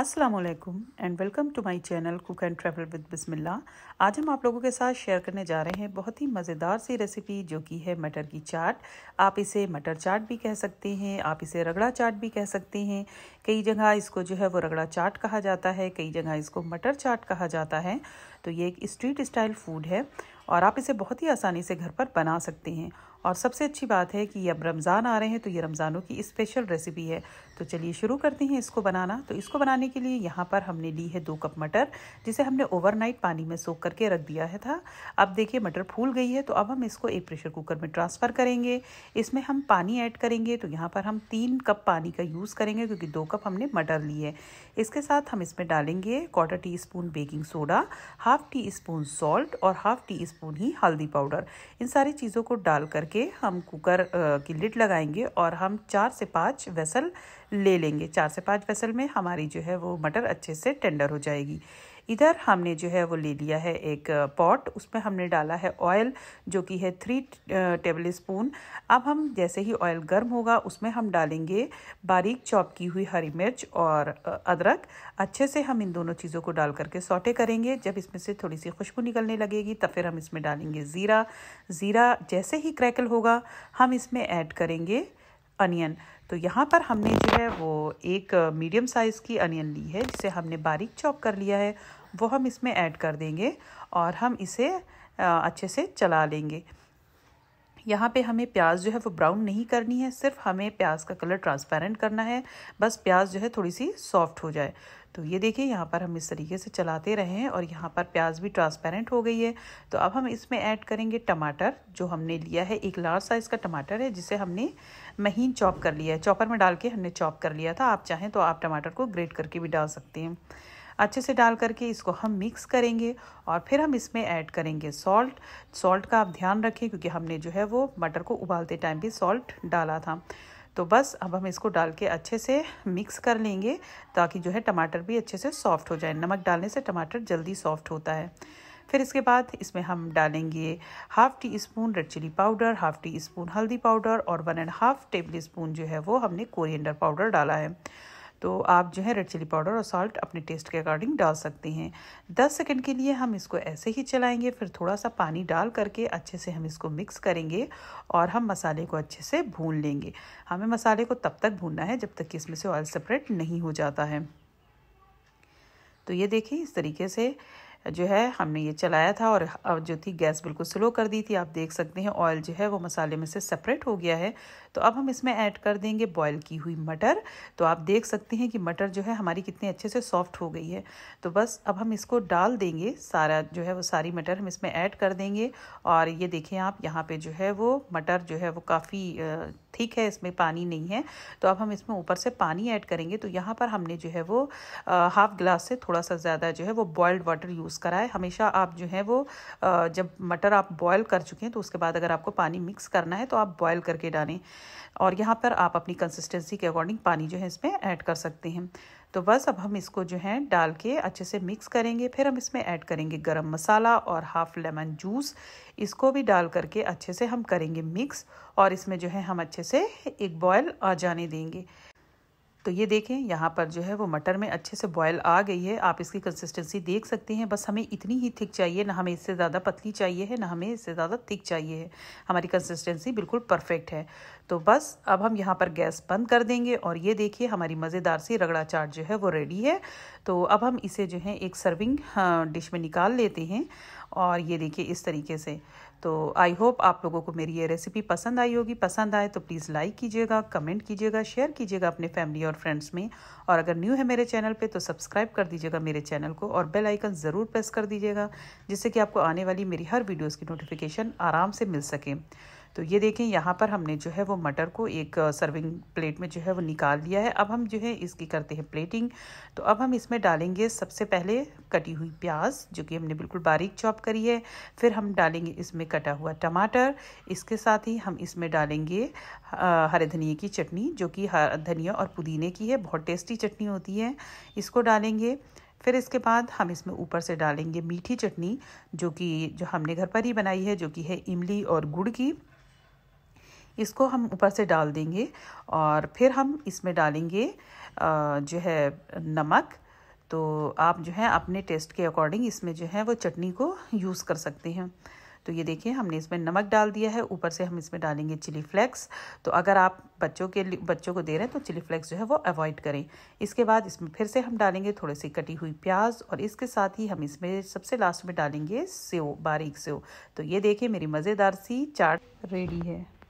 Aslam and welcome to my channel cook and travel with Basmilla आज हम आप लोगों के साथ शेयर करने जा रहे हैं बहुत ही मज़ेदार सी रेसिपी जो कि है मटर की चाट आप इसे मटर चाट भी कह सकते हैं आप इसे रगड़ा चाट भी कह सकते हैं कई जगह इसको जो है वो रगड़ा चाट कहा जाता है कई जगह इसको मटर चाट कहा जाता है तो ये एक स्ट्रीट स्टाइल फूड है और आप इसे बहुत ही आसानी से घर पर बना सकते हैं और सबसे अच्छी बात है कि अब रमज़ान आ रहे हैं तो ये रमज़ानों की स्पेशल रेसिपी है तो चलिए शुरू करते हैं इसको बनाना तो इसको बनाने के लिए यहाँ पर हमने ली है दो कप मटर जिसे हमने ओवरनाइट पानी में सोख करके रख दिया है था अब देखिए मटर फूल गई है तो अब हम इसको एक प्रेशर कुकर में ट्रांसफ़र करेंगे इसमें हम पानी ऐड करेंगे तो यहाँ पर हम तीन कप पानी का यूज़ करेंगे क्योंकि दो कप हमने मटर ली है इसके साथ हम इसमें डालेंगे quarter teaspoon baking soda half teaspoon salt और हाफ टी स्पून ही हल्दी पाउडर इन सारी चीज़ों को डाल करके हम कुकर की लिड लगाएंगे और हम चार से पाँच वेसल ले लेंगे चार से पाँच वेसल में हमारी जो है वो मटर अच्छे से टेंडर हो जाएगी इधर हमने जो है वो ले लिया है एक पॉट उसमें हमने डाला है ऑयल जो कि है थ्री टेबल स्पून अब हम जैसे ही ऑयल गर्म होगा उसमें हम डालेंगे बारीक चॉप की हुई हरी मिर्च और अदरक अच्छे से हम इन दोनों चीज़ों को डाल करके सौटे करेंगे जब इसमें से थोड़ी सी खुशबू निकलने लगेगी तब फिर हम इसमें डालेंगे ज़ीरा ज़ीरा जैसे ही क्रैकल होगा हम इसमें ऐड करेंगे अनियन तो यहाँ पर हमने जो है वो एक मीडियम साइज़ की अनियन ली है जिसे हमने बारीक चॉप कर लिया है वो हम इसमें ऐड कर देंगे और हम इसे अच्छे से चला लेंगे यहाँ पे हमें प्याज जो है वो ब्राउन नहीं करनी है सिर्फ हमें प्याज का कलर ट्रांसपेरेंट करना है बस प्याज जो है थोड़ी सी सॉफ्ट हो जाए तो ये देखिए यहाँ पर हम इस तरीके से चलाते रहें और यहाँ पर प्याज भी ट्रांसपेरेंट हो गई है तो अब हम इसमें ऐड करेंगे टमाटर जो हमने लिया है एक लार्ज साइज़ का टमाटर है जिसे हमने महीन चॉप कर लिया है चॉपर में डाल के हमने चॉप कर लिया था आप चाहें तो आप टमाटर को ग्रेट करके भी डाल सकते हैं अच्छे से डाल करके इसको हम मिक्स करेंगे और फिर हम इसमें ऐड करेंगे सॉल्ट सॉल्ट का आप ध्यान रखें क्योंकि हमने जो है वो मटर को उबालते टाइम भी सॉल्ट डाला था तो बस अब हम इसको डाल के अच्छे से मिक्स कर लेंगे ताकि जो है टमाटर भी अच्छे से सॉफ्ट हो जाए नमक डालने से टमाटर जल्दी सॉफ्ट होता है फिर इसके बाद इसमें हम डालेंगे half teaspoon red chilli powder half teaspoon हल्दी पाउडर और one and half tablespoon जो है वो हमने कोरिएंडर पाउडर डाला है तो आप जो है रेड चिली पाउडर और सॉल्ट अपने टेस्ट के अकॉर्डिंग डाल सकते हैं दस सेकेंड के लिए हम इसको ऐसे ही चलाएँगे फिर थोड़ा सा पानी डाल करके अच्छे से हम इसको मिक्स करेंगे और हम मसाले को अच्छे से भून लेंगे हमें मसाले को तब तक भूनना है जब तक कि इसमें से ऑयल सेपरेट नहीं हो जाता है तो ये देखिए इस तरीके से जो है हमने ये चलाया था और अब जो थी गैस बिल्कुल स्लो कर दी थी आप देख सकते हैं ऑयल जो है वो मसाले में से सेपरेट हो गया है तो अब हम इसमें ऐड कर देंगे बॉयल की हुई मटर तो आप देख सकते हैं कि मटर जो है हमारी कितने अच्छे से सॉफ्ट हो गई है तो बस अब हम इसको डाल देंगे सारा जो है वो सारी मटर हम इसमें ऐड कर देंगे और ये देखें आप यहाँ पर जो है वो मटर जो है वो काफ़ी ठीक है इसमें पानी नहीं है तो अब हम इसमें ऊपर से पानी ऐड करेंगे तो यहाँ पर हमने जो है वो हाफ़ ग्लास से थोड़ा सा ज़्यादा जो है वो बॉयल्ड वाटर यूज़ यूज़ है हमेशा आप जो है वो जब मटर आप बॉयल कर चुके हैं तो उसके बाद अगर आपको पानी मिक्स करना है तो आप बॉयल करके डालें और यहाँ पर आप अपनी कंसिस्टेंसी के अकॉर्डिंग पानी जो है इसमें ऐड कर सकते हैं तो बस अब हम इसको जो है डाल के अच्छे से मिक्स करेंगे फिर हम इसमें ऐड करेंगे गरम मसाला और हाफ लेमन जूस इसको भी डाल करके अच्छे से हम करेंगे मिक्स और इसमें जो है हम अच्छे से एक बॉयल आ जाने देंगे तो ये देखें यहाँ पर जो है वो मटर में अच्छे से बॉयल आ गई है आप इसकी कंसिस्टेंसी देख सकते हैं बस हमें इतनी ही थिक चाहिए ना हमें इससे ज़्यादा पतली चाहिए है ना हमें इससे ज़्यादा थिक चाहिए है हमारी कंसिस्टेंसी बिल्कुल परफेक्ट है तो बस अब हम यहाँ पर गैस बंद कर देंगे और ये देखिए हमारी मज़ेदार सी रगड़ा चाट जो है वो रेडी है तो अब हम इसे जो है एक सर्विंग डिश हाँ, में निकाल लेते हैं और ये देखिए इस तरीके से तो आई होप आप लोगों को मेरी ये रेसिपी पसंद आई होगी पसंद आए तो प्लीज़ लाइक कीजिएगा कमेंट कीजिएगा शेयर कीजिएगा अपने फैमिली और और फ्रेंड्स में और अगर न्यू है मेरे चैनल पे तो सब्सक्राइब कर दीजिएगा मेरे चैनल को और बेल आइकन ज़रूर प्रेस कर दीजिएगा जिससे कि आपको आने वाली मेरी हर वीडियोज़ की नोटिफिकेशन आराम से मिल सके तो ये देखें यहाँ पर हमने जो है वो मटर को एक सर्विंग प्लेट में जो है वो निकाल लिया है अब हम जो है इसकी करते हैं प्लेटिंग तो अब हम इसमें डालेंगे सबसे पहले कटी हुई प्याज जो कि हमने बिल्कुल बारीक चॉप करी है फिर हम डालेंगे इसमें कटा हुआ टमाटर इसके साथ ही हम इसमें डालेंगे हरे धनिए की चटनी जो कि धनिया और पुदीने की है बहुत टेस्टी चटनी होती है इसको डालेंगे फिर इसके बाद हम इसमें ऊपर से डालेंगे मीठी चटनी जो कि जो हमने घर पर ही बनाई है जो कि है इमली और गुड़ की इसको हम ऊपर से डाल देंगे और फिर हम इसमें डालेंगे जो है नमक तो आप जो है अपने टेस्ट के अकॉर्डिंग इसमें जो है वो चटनी को यूज़ कर सकते हैं तो ये देखिए हमने इसमें नमक डाल दिया है ऊपर से हम इसमें डालेंगे चिली फ्लेक्स तो अगर आप बच्चों के बच्चों को दे रहे हैं तो चिली फ्लेक्स जो है वो अवॉइड करें इसके बाद इसमें फिर से हम डालेंगे थोड़े से कटी हुई प्याज और इसके साथ ही हम इसमें सबसे लास्ट में डालेंगे सेव बारीक सेव तो ये देखिए मेरी मज़ेदार सी चाट रेडी है